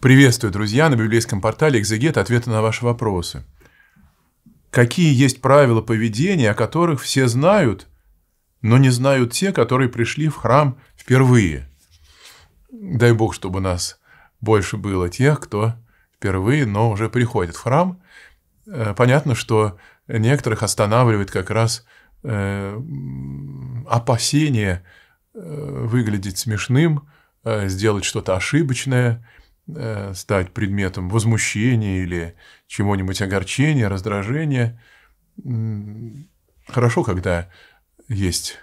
Приветствую, друзья, на библейском портале «Экзегет» ответы на ваши вопросы. Какие есть правила поведения, о которых все знают, но не знают те, которые пришли в храм впервые? Дай Бог, чтобы нас больше было тех, кто впервые, но уже приходит в храм. Э, понятно, что некоторых останавливает как раз э, опасение э, выглядеть смешным, сделать что-то ошибочное – Э, стать предметом возмущения или чему нибудь огорчения, раздражения. Хорошо, когда есть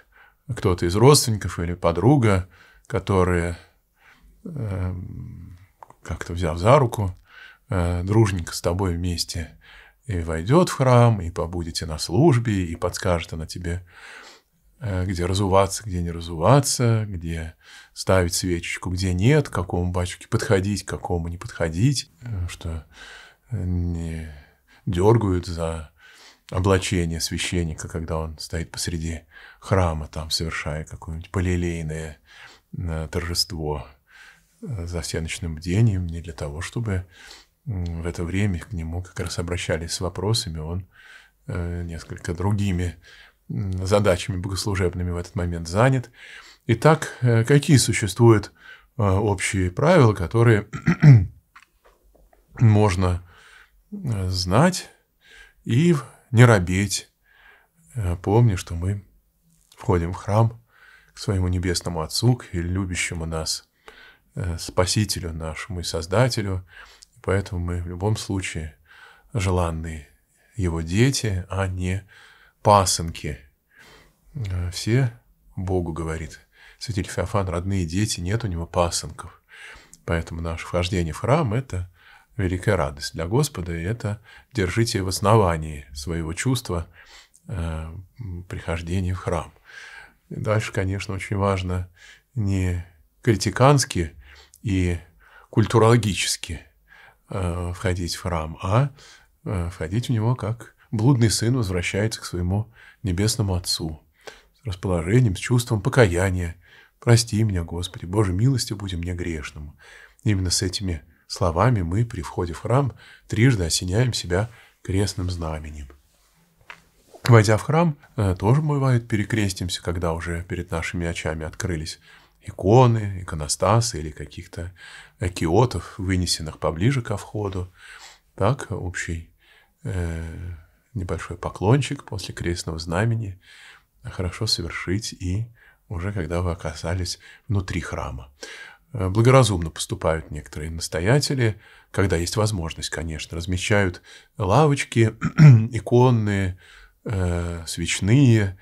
кто-то из родственников или подруга, которая эм, как-то взяв за руку, э, дружненько с тобой вместе и войдет в храм, и побудете на службе, и подскажет она тебе Э, где разуваться, где не разуваться, где ставить свечечку, где нет, к какому батюшке подходить, к какому не подходить, э, что э, не дергают за облачение священника, когда он стоит посреди храма, там совершая какое-нибудь полилейное торжество за всеночным бдением, не для того, чтобы в это время к нему как раз обращались с вопросами, он несколько другими задачами богослужебными в этот момент занят. Итак, э, какие существуют э, общие правила, которые можно э, знать и не робеть. Помни, что мы входим в храм к своему небесному Отцу, к любящему нас Спасителю нашему и Создателю. Поэтому мы в любом случае желанные Его дети, а не пасынки. Э, все Богу говорит. Святитель Феофан, родные дети, нет у него пасынков. Поэтому наше вхождение в храм – это великая радость для Господа, и это держите в основании своего чувства э, прихождения в храм. И дальше, конечно, очень важно не критикански и культурологически э, входить в храм, а э, входить в него как блудный сын возвращается к своему небесному Отцу с расположением, с чувством покаяния. «Прости меня, Господи, Боже, милости будем мне грешному». Именно с этими словами мы при входе в храм трижды осеняем себя крестным знаменем. Войдя в храм, э, тоже бывает перекрестимся, когда уже перед нашими очами открылись иконы, иконостасы или каких-то киотов, вынесенных поближе ко входу. Так общий э, небольшой поклончик после крестного знамени а хорошо совершить и уже когда вы оказались внутри храма. Э, благоразумно поступают некоторые настоятели, когда есть возможность, конечно, размещают лавочки иконные, э, свечные,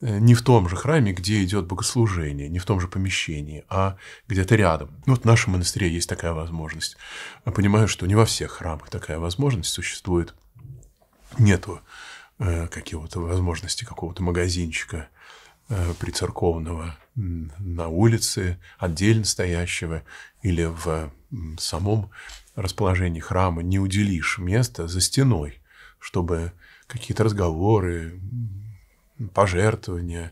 э, не в том же храме, где идет богослужение, не в том же помещении, а где-то рядом. Ну, вот в нашем монастыре есть такая возможность. Я понимаю, что не во всех храмах такая возможность существует нету э, какие то возможности какого-то магазинчика э, прицерковного на улице, отдельно стоящего, или в самом расположении храма не уделишь места за стеной, чтобы какие-то разговоры, пожертвования,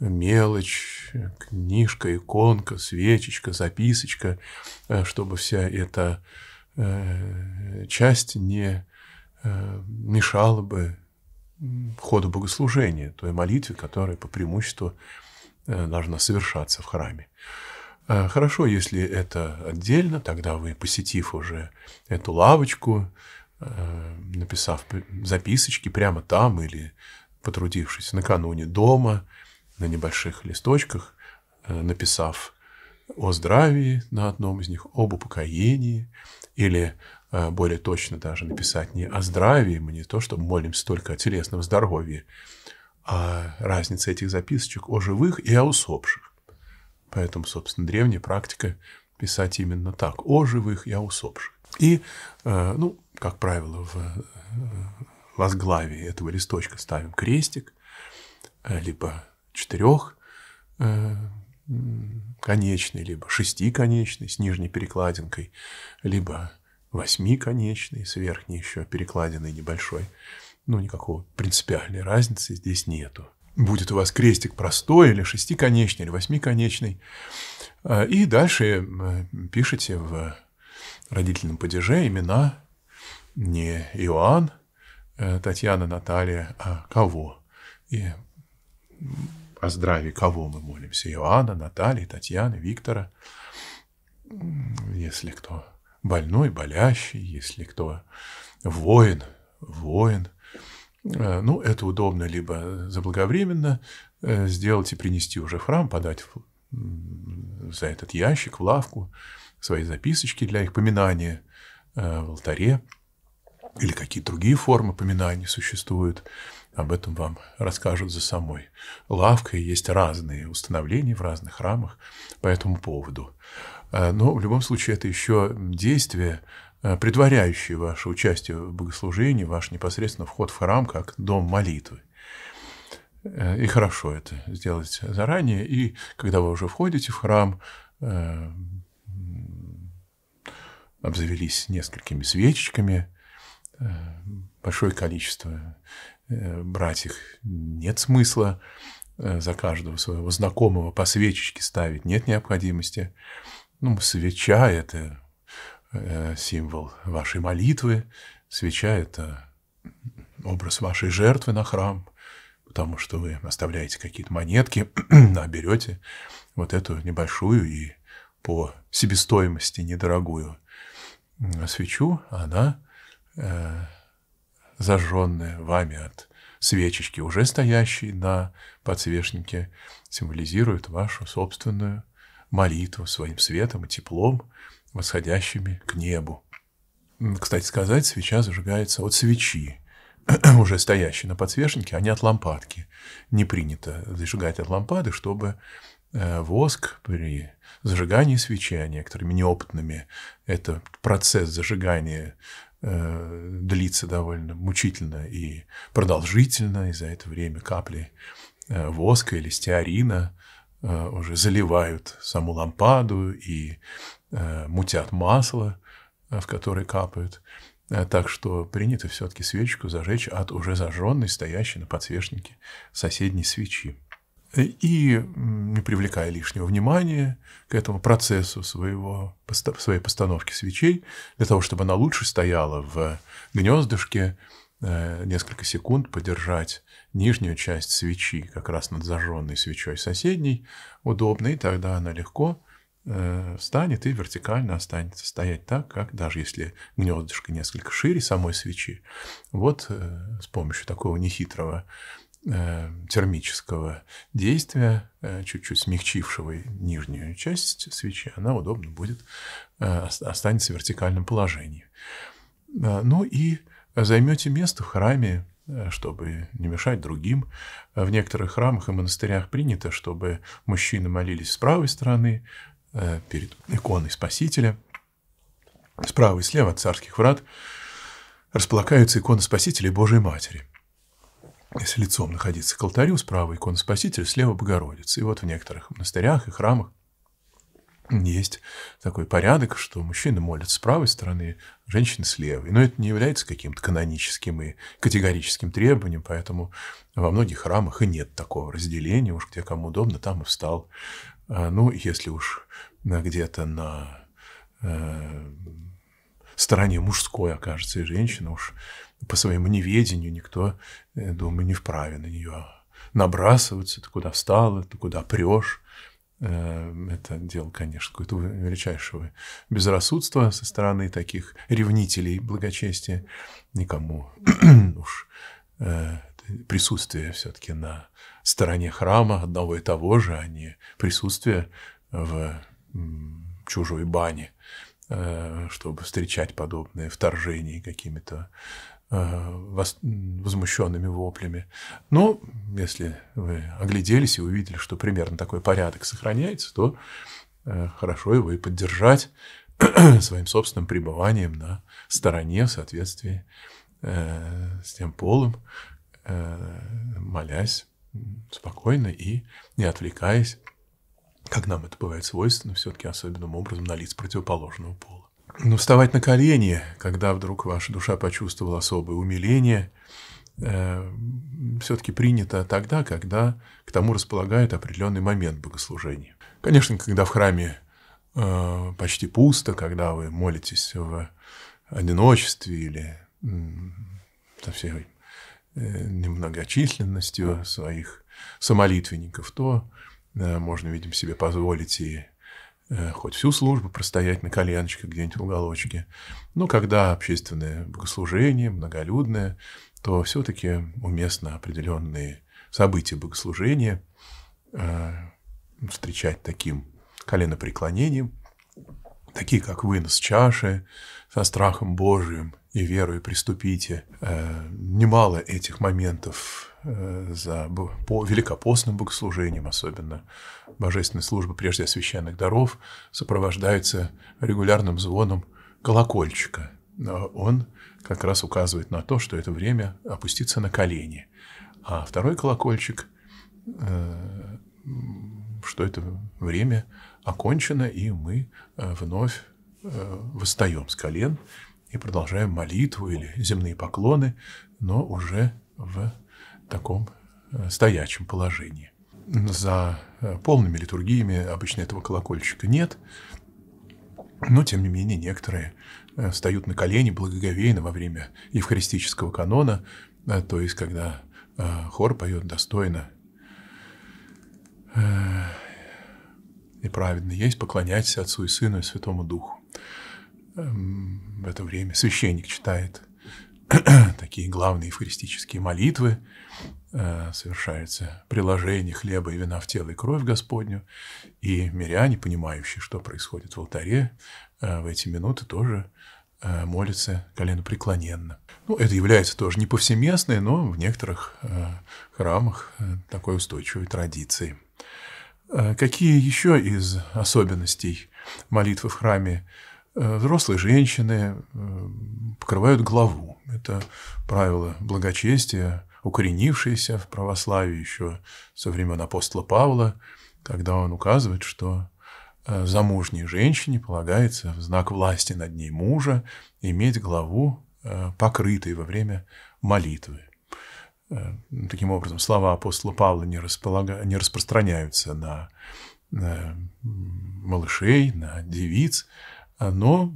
мелочь, книжка, иконка, свечечка, записочка, э, чтобы вся эта часть не Э, мешало бы ходу богослужения, той молитве, которая по преимуществу э, должна совершаться в храме. Э, хорошо, если это отдельно, тогда вы, посетив уже эту лавочку, написав записочки прямо там или потрудившись накануне дома, на небольших листочках, написав о здравии на одном из них, об упокоении или Э, более точно даже написать не о здравии, мы не то, что молимся только о телесном здоровье, а разница этих записочек о живых и о усопших. Поэтому, собственно, древняя практика писать именно так, о живых и о усопших. И, э, ну, как правило, в э, возглавии этого листочка ставим крестик, либо четырех конечный, либо шестиконечный с нижней перекладинкой, либо восьмиконечный, с верхней еще перекладиной небольшой. Ну, никакого принципиальной разницы здесь нету. Будет у вас крестик простой, или шестиконечный, или восьмиконечный. А, и дальше пишите в родительном падеже имена не Иоанн, э, Татьяна, Наталья, а кого. И о здравии кого мы молимся? Иоанна, Натальи, Татьяны, Виктора, если кто больной, болящий, если кто воин, воин. Э, ну, это удобно либо заблаговременно э, сделать и принести уже в храм, подать за этот ящик в лавку свои записочки для их поминания э, в алтаре или какие другие формы поминания существуют, об этом вам расскажут за самой. лавкой есть разные установления в разных храмах по этому поводу. Э, но в любом случае это еще действие, э, предваряющее ваше участие в богослужении, ваш непосредственно вход в храм как дом молитвы. Э, и хорошо это сделать заранее. И когда вы уже входите в храм, обзавелись несколькими свечечками – большое количество э, брать их нет смысла, э, за каждого своего знакомого по свечечке ставить нет необходимости. Ну, свеча – это э, символ вашей молитвы, свеча – это образ вашей жертвы на храм, потому что вы оставляете какие-то монетки, а берете вот эту небольшую и по себестоимости недорогую свечу, она э, зажженная вами от свечечки, уже стоящей на подсвечнике, символизирует вашу собственную молитву своим светом и теплом, восходящими к небу. Кстати сказать, свеча зажигается от свечи, уже стоящей на подсвечнике, а не от лампадки. Не принято зажигать от лампады, чтобы э, воск при зажигании свечи, а некоторыми неопытными, это процесс зажигания э, длится довольно мучительно и продолжительно, и за это время капли э, воска или стеарина э, уже заливают саму лампаду и э, мутят масло, э, в которое капают. Э, так что принято все-таки свечку зажечь от уже зажженной, стоящей на подсвечнике соседней свечи и не привлекая лишнего внимания к этому процессу своего, своей постановки свечей, для того, чтобы она лучше стояла в гнездышке, э, несколько секунд подержать нижнюю часть свечи, как раз над зажженной свечой соседней, удобно, и тогда она легко э, встанет и вертикально останется стоять так, как даже если гнездышко несколько шире самой свечи. Вот э, с помощью такого нехитрого Э, термического действия, э, чуть-чуть смягчившего нижнюю часть свечи, она удобно будет, э, останется в вертикальном положении. Ну и займете место в храме, чтобы не мешать другим. В некоторых храмах и монастырях принято, чтобы мужчины молились с правой стороны, перед иконой Спасителя, справа и слева от царских врат располагаются иконы Спасителя и Божьей Матери – если лицом находиться к алтарю, справа икона Спасителя, слева Богородица. И вот в некоторых монастырях и храмах есть такой порядок, что мужчины молят с правой стороны, женщины с левой. Но это не является каким-то каноническим и категорическим требованием, поэтому во многих храмах и нет такого разделения, уж где кому удобно, там и встал. А, ну, если уж где-то на э, стороне мужской окажется и женщина, уж по своему неведению никто, я э, думаю, не вправе на нее набрасываться, ты куда встала, ты куда прешь. Э, это дело, конечно, какое-то величайшего безрассудства со стороны таких ревнителей благочестия. Никому уж э, присутствие все-таки на стороне храма одного и того же, а не присутствие в чужой бане, чтобы встречать подобные вторжения какими-то Э, возмущенными воплями. Но если вы огляделись и увидели, что примерно такой порядок сохраняется, то э, хорошо его и поддержать своим собственным пребыванием на стороне в соответствии э, с тем полом, молясь спокойно и не отвлекаясь, как нам это бывает свойственно, все-таки особенным образом на лиц противоположного пола ну вставать на колени, когда вдруг ваша душа почувствовала особое умиление, э, все-таки принято тогда, когда к тому располагает определенный момент богослужения. Конечно, когда в храме э, почти пусто, когда вы молитесь в одиночестве или э, со всей э, немногочисленностью своих самолитвенников, то э, можно, видимо, себе позволить и Э, хоть всю службу простоять на коленочках где-нибудь в уголочке. Но когда общественное богослужение, многолюдное, то все-таки уместно определенные события богослужения э, встречать таким коленопреклонением, такие как вынос чаши со страхом Божиим и верою приступите. Э, немало этих моментов э, за по великопостным богослужением, особенно божественной службы, прежде освященных даров, сопровождается регулярным звоном колокольчика. Он как раз указывает на то, что это время опуститься на колени. А второй колокольчик, э, что это время окончено, и мы вновь восстаем с колен и продолжаем молитву или земные поклоны, но уже в таком э, стоячем положении. За э, полными литургиями обычно этого колокольчика нет, но, тем не менее, некоторые э, встают на колени благоговейно во время евхаристического канона, то есть, когда хор поет достойно и праведно есть поклоняться Отцу и Сыну и Святому Духу. Эм, в это время священник читает такие главные евхаристические молитвы, э, совершается приложение хлеба и вина в тело и кровь Господню, и миряне, понимающие, что происходит в алтаре, э, в эти минуты тоже э, молятся колено коленопреклоненно. Ну, это является тоже не повсеместной, но в некоторых храмах такой устойчивой традицией. Какие еще из особенностей молитвы в храме Э, взрослые женщины э, покрывают главу. Это правило благочестия, укоренившееся в православии еще со времен апостола Павла, когда он указывает, что э, замужней женщине полагается в знак власти над ней мужа иметь главу, покрытой во время молитвы. Таким образом, слова апостола Павла не, располага... не распространяются на малышей, на девиц, но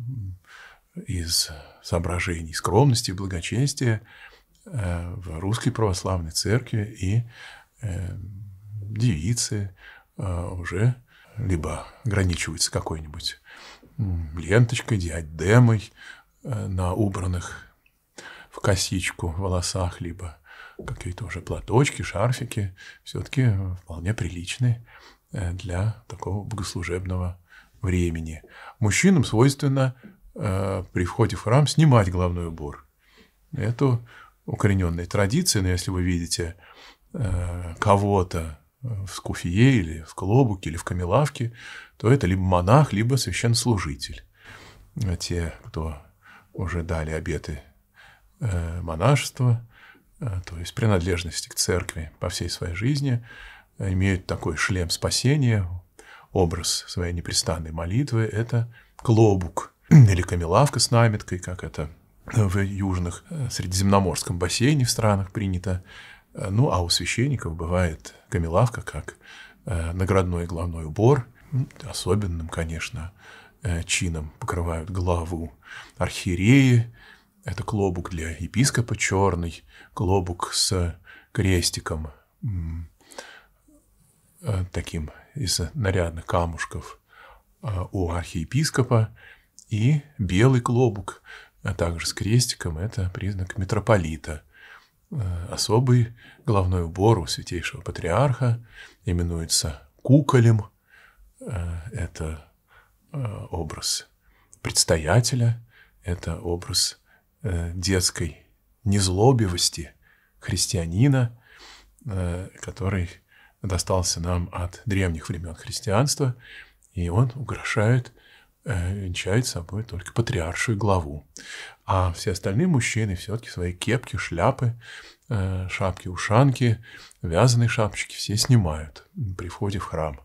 из соображений скромности и благочестия э, в русской православной церкви и э, девицы э, уже либо ограничиваются какой-нибудь ленточкой, диадемой на убранных в косичку волосах, либо какие-то уже платочки, шарфики, все-таки вполне приличные для такого богослужебного времени. Мужчинам свойственно э, при входе в храм снимать головной убор. Это укорененная традиция, но если вы видите э, кого-то в скуфие или в клобуке или в камелавке, то это либо монах, либо священнослужитель. А те, кто уже дали обеты э, монашества, э, то есть принадлежности к церкви по всей своей жизни, имеют такой шлем спасения, образ своей непрестанной молитвы – это клобук или камелавка с наметкой, как это в южных э, средиземноморском бассейне в странах принято. Ну, а у священников бывает камелавка как э, наградной главной убор. Ну, особенным, конечно, э, чином покрывают главу архиереи. Это клобук для епископа черный, клобук с крестиком таким из нарядных камушков а, у архиепископа и белый клобук, а также с крестиком – это признак митрополита. А, особый головной убор у святейшего патриарха именуется куколем. А, это образ предстоятеля, это образ э, детской незлобивости христианина, э, который достался нам от древних времен христианства, и он украшает, э, венчает собой только патриаршую главу. А все остальные мужчины все-таки свои кепки, шляпы, э, шапки-ушанки, вязаные шапочки все снимают при входе в храм.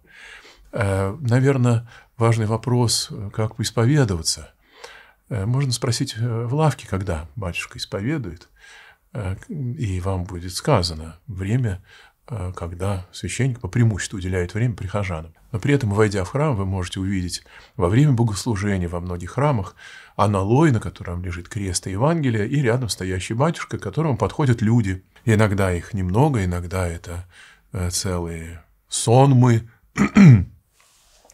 Э, Наверное, важный вопрос, как исповедоваться. Можно спросить в лавке, когда батюшка исповедует, и вам будет сказано время Э, когда священник по преимуществу уделяет время прихожанам. Но при этом, войдя в храм, вы можете увидеть во время богослужения во многих храмах аналой, на котором лежит крест и Евангелие, и рядом стоящий батюшка, к которому подходят люди. иногда их немного, иногда это э, целые сонмы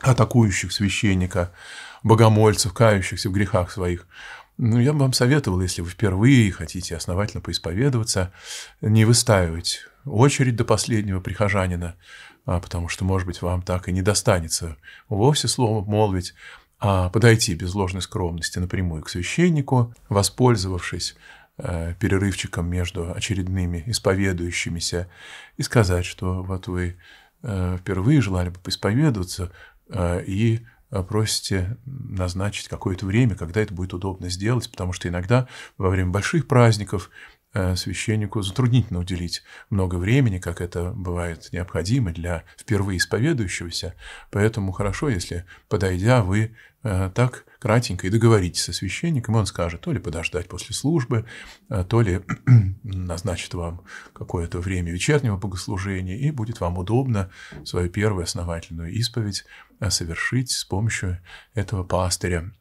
атакующих священника, богомольцев, кающихся в грехах своих. Ну, я бы вам советовал, если вы впервые хотите основательно поисповедоваться, не выстаивать очередь до последнего прихожанина, а потому что, может быть, вам так и не достанется вовсе слово молвить, а подойти без ложной скромности напрямую к священнику, воспользовавшись э, перерывчиком между очередными исповедующимися и сказать, что вот вы э, впервые желали бы поисповедоваться, э, и Э, просите назначить какое-то время, когда это будет удобно сделать, потому что иногда во время больших праздников э, священнику затруднительно уделить много времени, как это бывает необходимо для впервые исповедующегося. Поэтому хорошо, если, подойдя, вы Э, так кратенько и договоритесь со священником, и он скажет, то ли подождать после службы, э, то ли назначит вам какое-то время вечернего богослужения, и будет вам удобно свою первую основательную исповедь э, совершить с помощью этого пастыря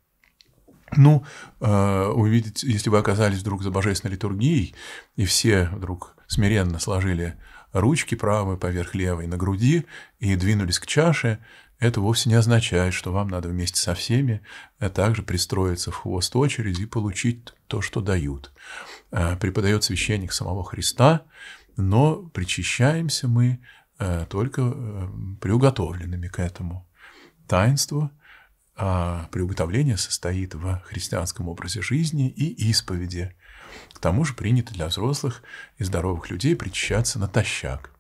ну, э, увидеть, если вы оказались вдруг за божественной литургией, и все вдруг смиренно сложили ручки правой поверх левой на груди и двинулись к чаше, это вовсе не означает, что вам надо вместе со всеми а также пристроиться в хвост очереди и получить то, что дают. Э, преподает священник самого Христа, но причащаемся мы э, только приуготовленными к этому таинству – а, приуготовление состоит в христианском образе жизни и исповеди. К тому же принято для взрослых и здоровых людей причащаться натощак.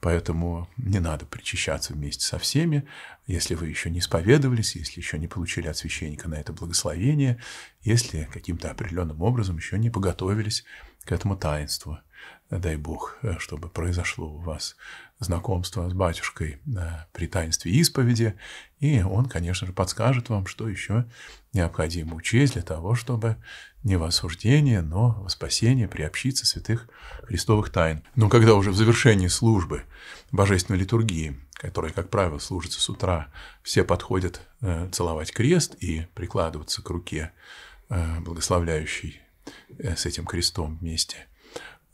Поэтому не надо причащаться вместе со всеми, если вы еще не исповедовались, если еще не получили от священника на это благословение, если каким-то определенным образом еще не подготовились к этому таинству – дай Бог, э, чтобы произошло у вас знакомство с батюшкой э, при таинстве исповеди, и он, конечно же, подскажет вам, что еще необходимо учесть для того, чтобы не в осуждение, но во спасение приобщиться святых христовых тайн. Но когда уже в завершении службы божественной литургии, которая, как правило, служится с утра, все подходят э, целовать крест и прикладываться к руке благословляющей с этим крестом вместе –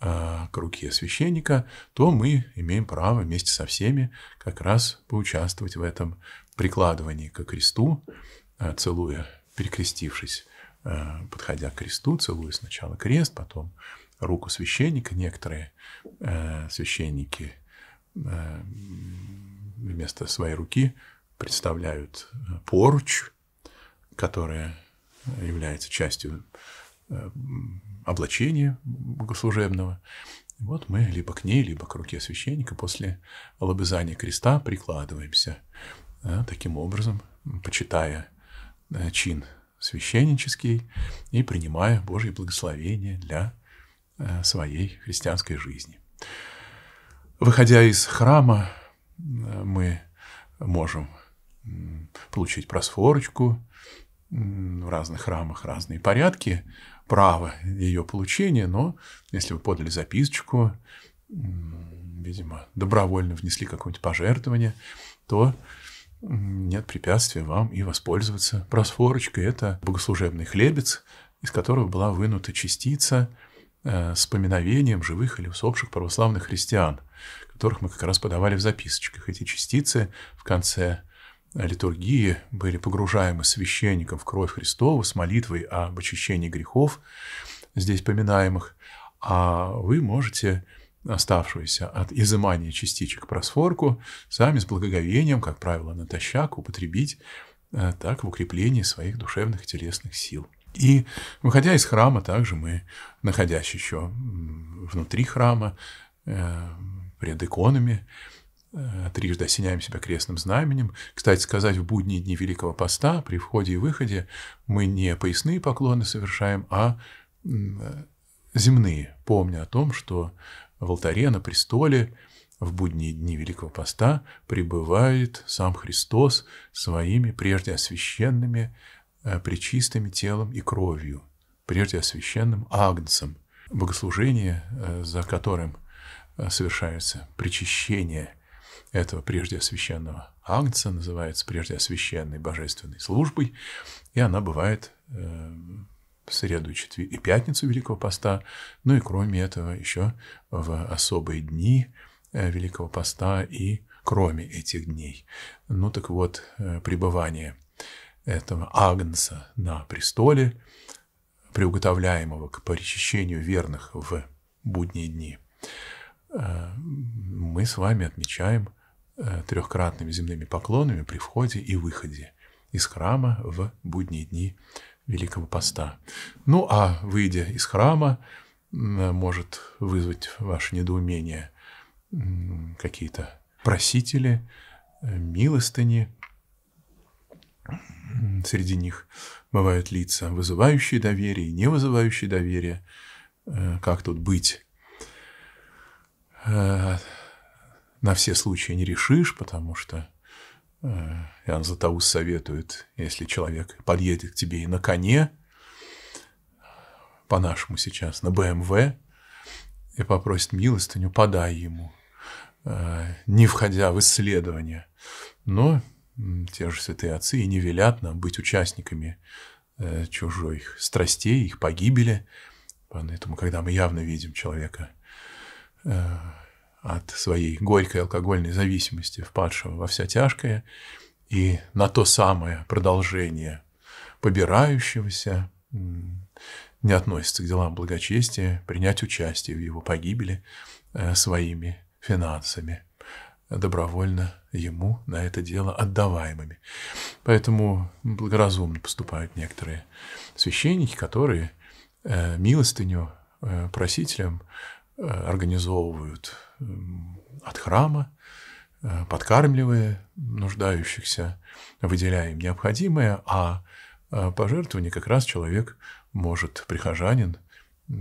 Э, к руке священника, то мы имеем право вместе со всеми как раз поучаствовать в этом прикладывании к кресту, э, целуя, перекрестившись, э, подходя к кресту, целуя сначала крест, потом руку священника. Некоторые священники вместо своей руки представляют поруч, которая является частью Э, облачения богослужебного. Вот мы либо к ней, либо к руке священника после лобызания креста прикладываемся, да, э, таким образом, почитая э, чин священнический и принимая Божье благословение для своей христианской жизни. Выходя из храма, мы можем получить просфорочку, в разных храмах разные порядки, право ее получения, но если вы подали записочку, видимо, добровольно внесли какое-нибудь пожертвование, то нет препятствия вам и воспользоваться просфорочкой. Это богослужебный хлебец, из которого была вынута частица э, с поминовением живых или усопших православных христиан, которых мы как раз подавали в записочках. Эти частицы в конце литургии были погружаемы священником в кровь Христова с молитвой об очищении грехов, здесь поминаемых, а вы можете оставшуюся от изымания частичек просфорку сами с благоговением, как правило, натощак употребить э, так в укреплении своих душевных и телесных сил. И выходя из храма, также мы, находясь еще внутри храма, э, пред иконами, Э, трижды осеняем себя крестным знаменем. Кстати сказать, в будние дни Великого Поста при входе и выходе мы не поясные поклоны совершаем, а э, земные, помня о том, что в алтаре, на престоле в будние дни Великого Поста пребывает сам Христос своими прежде освященными, э, причистыми телом и кровью, прежде освященным агнцем, богослужение, за которым совершается причащение – этого прежде освященного агнца, называется прежде освященной божественной службой, и она бывает э, в среду, четверг и пятницу Великого Поста, ну и кроме этого еще в особые дни э, Великого Поста и кроме этих дней. Ну так вот, э, пребывание этого агнца на престоле, приуготовляемого к причащению верных в будние дни, мы с вами отмечаем Э, трехкратными земными поклонами при входе и выходе из храма в будние дни Великого Поста. Ну а выйдя из храма, может вызвать ваше недоумение какие-то просители, э, милостыни. Среди них бывают лица, вызывающие доверие и не вызывающие доверие. Э, как тут быть? на все случаи не решишь, потому что э, Иоанн Златоуст советует, если человек подъедет к тебе и на коне, по-нашему сейчас, на БМВ, эм и попросит милостыню, подай ему, э, не входя в исследование. Но те же святые отцы и не велят нам быть участниками э, чужих страстей, их погибели. Поэтому, когда мы явно видим человека от своей горькой алкогольной зависимости, впадшего во вся тяжкое, и на то самое продолжение побирающегося, не относится к делам благочестия, принять участие в его погибели э, своими финансами, добровольно ему на это дело отдаваемыми. Поэтому благоразумно поступают некоторые священники, которые э, милостыню э, просителям организовывают от храма, э, подкармливая нуждающихся, выделяем необходимое, а э, пожертвование как раз человек может, прихожанин,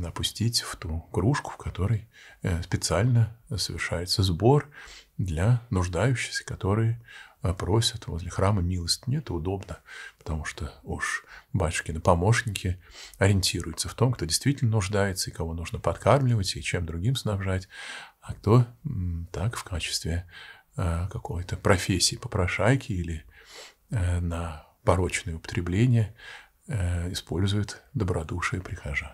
опустить в ту кружку, в которой э, специально совершается сбор для нуждающихся, которые э, просят возле храма милостыню. Это удобно, потому что уж батюшкины помощники ориентируются в том, кто действительно нуждается, и кого нужно подкармливать, и чем другим снабжать, а кто так в качестве э, какой-то профессии попрошайки или на порочное употребление использует добродушие прихожан.